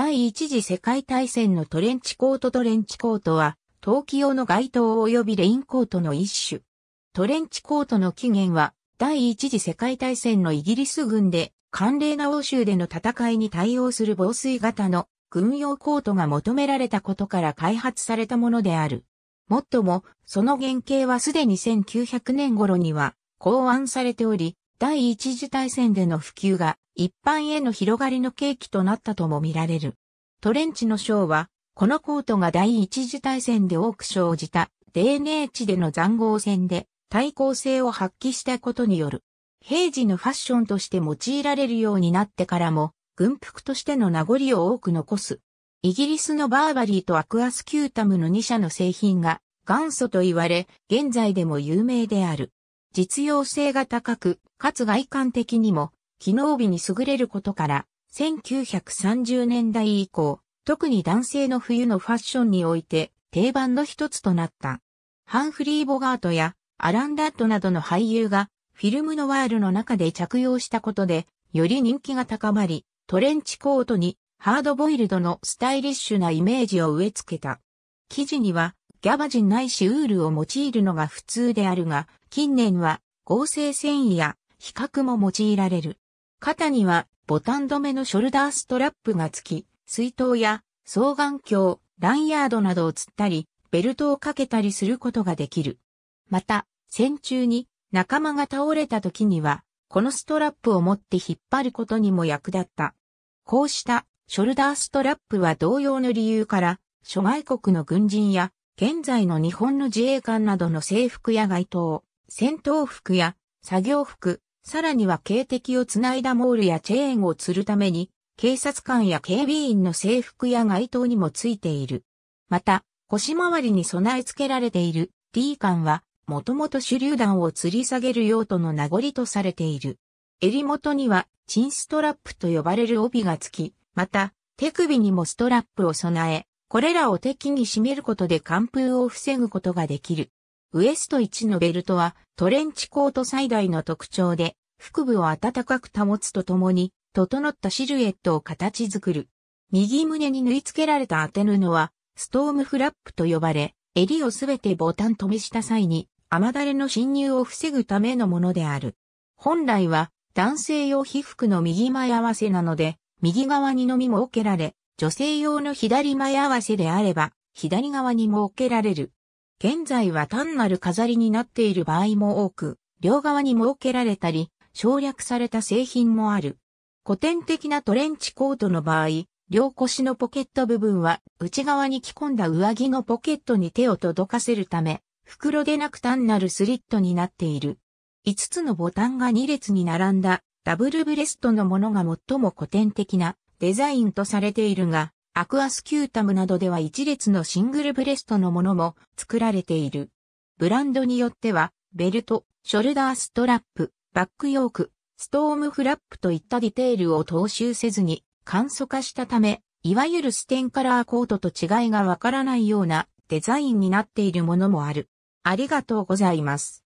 第一次世界大戦のトレンチコートトレンチコートは、冬季用の街灯及びレインコートの一種。トレンチコートの起源は、第一次世界大戦のイギリス軍で、寒冷な欧州での戦いに対応する防水型の軍用コートが求められたことから開発されたものである。もっとも、その原型はすでに1900年頃には考案されており、第一次大戦での普及が一般への広がりの契機となったとも見られる。トレンチの章は、このコートが第一次大戦で多く生じた、DNA 地での残豪戦で対抗性を発揮したことによる。平時のファッションとして用いられるようになってからも、軍服としての名残を多く残す。イギリスのバーバリーとアクアスキュータムの2社の製品が元祖と言われ、現在でも有名である。実用性が高く、かつ外観的にも、機能美に優れることから、1930年代以降、特に男性の冬のファッションにおいて定番の一つとなった。ハンフリー・ボガートやアラン・ラッドなどの俳優がフィルムのワールの中で着用したことで、より人気が高まり、トレンチコートにハードボイルドのスタイリッシュなイメージを植え付けた。記事にはギャバジンないしウールを用いるのが普通であるが、近年は合成繊維や比較も用いられる。肩にはボタン止めのショルダーストラップが付き、水筒や双眼鏡、ランヤードなどを釣ったり、ベルトをかけたりすることができる。また、戦中に仲間が倒れた時には、このストラップを持って引っ張ることにも役立った。こうしたショルダーストラップは同様の理由から、諸外国の軍人や現在の日本の自衛官などの制服や街灯、戦闘服や作業服、さらには警笛をつないだモールやチェーンを釣るために、警察官や警備員の制服や街灯にもついている。また、腰回りに備え付けられている D 艦は、もともと手榴弾を吊り下げる用途の名残とされている。襟元には、チンストラップと呼ばれる帯がつき、また、手首にもストラップを備え、これらを適宜締めることで寒風を防ぐことができる。ウエスト1のベルトはトレンチコート最大の特徴で、腹部を暖かく保つとともに、整ったシルエットを形作る。右胸に縫い付けられた当て布は、ストームフラップと呼ばれ、襟をすべてボタン止めした際に、雨だれの侵入を防ぐためのものである。本来は、男性用被膚の右前合わせなので、右側にのみも置けられ、女性用の左前合わせであれば、左側に設けられる。現在は単なる飾りになっている場合も多く、両側に設けられたり、省略された製品もある。古典的なトレンチコートの場合、両腰のポケット部分は内側に着込んだ上着のポケットに手を届かせるため、袋でなく単なるスリットになっている。5つのボタンが2列に並んだダブルブレストのものが最も古典的なデザインとされているが、アクアスキュータムなどでは一列のシングルブレストのものも作られている。ブランドによっては、ベルト、ショルダーストラップ、バックヨーク、ストームフラップといったディテールを踏襲せずに簡素化したため、いわゆるステンカラーコートと違いがわからないようなデザインになっているものもある。ありがとうございます。